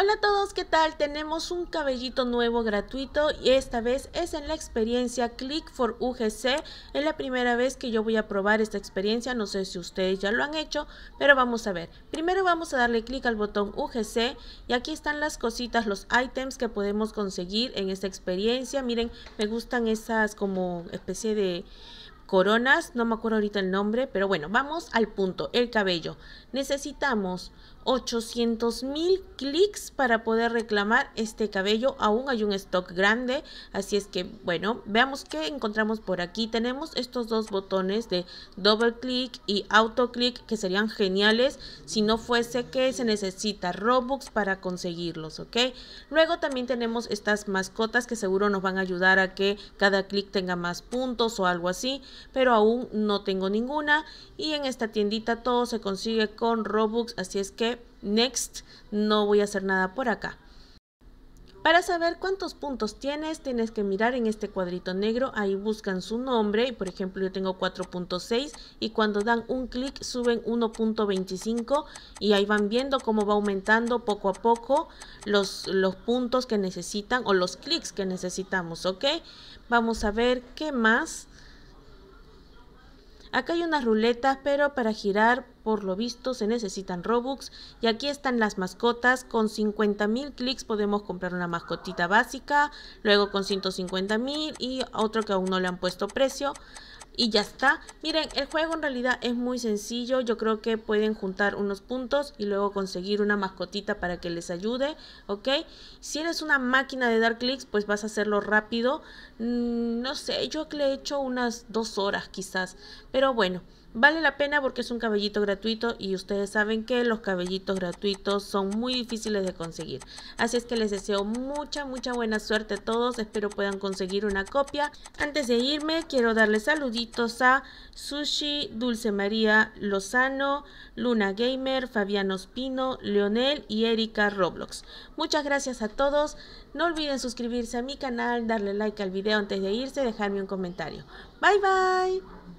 Hola a todos, ¿qué tal? Tenemos un cabellito nuevo gratuito y esta vez es en la experiencia Click for UGC. Es la primera vez que yo voy a probar esta experiencia, no sé si ustedes ya lo han hecho, pero vamos a ver. Primero vamos a darle clic al botón UGC y aquí están las cositas, los items que podemos conseguir en esta experiencia. Miren, me gustan esas como especie de coronas, no me acuerdo ahorita el nombre, pero bueno, vamos al punto, el cabello. Necesitamos 800 mil clics para poder reclamar este cabello. Aún hay un stock grande, así es que bueno, veamos qué encontramos por aquí. Tenemos estos dos botones de doble clic y auto clic que serían geniales si no fuese que se necesita Robux para conseguirlos, ¿ok? Luego también tenemos estas mascotas que seguro nos van a ayudar a que cada clic tenga más puntos o algo así, pero aún no tengo ninguna y en esta tiendita todo se consigue con Robux, así es que next, no voy a hacer nada por acá. Para saber cuántos puntos tienes, tienes que mirar en este cuadrito negro, ahí buscan su nombre, por ejemplo yo tengo 4.6 y cuando dan un clic suben 1.25 y ahí van viendo cómo va aumentando poco a poco los, los puntos que necesitan o los clics que necesitamos, ¿ok? Vamos a ver qué más. Acá hay unas ruletas, pero para girar por lo visto se necesitan Robux y aquí están las mascotas. Con 50.000 clics podemos comprar una mascotita básica, luego con 150.000 y otro que aún no le han puesto precio y ya está. Miren, el juego en realidad es muy sencillo. Yo creo que pueden juntar unos puntos y luego conseguir una mascotita para que les ayude, ¿ok? Si eres una máquina de dar clics, pues vas a hacerlo rápido. Mm, no sé, yo le he hecho unas dos horas quizás, pero bueno. Vale la pena porque es un cabellito gratuito y ustedes saben que los cabellitos gratuitos son muy difíciles de conseguir. Así es que les deseo mucha, mucha buena suerte a todos. Espero puedan conseguir una copia. Antes de irme, quiero darles saluditos a Sushi, Dulce María Lozano, Luna Gamer, Fabiano spino Leonel y Erika Roblox. Muchas gracias a todos. No olviden suscribirse a mi canal, darle like al video antes de irse, dejarme un comentario. Bye bye.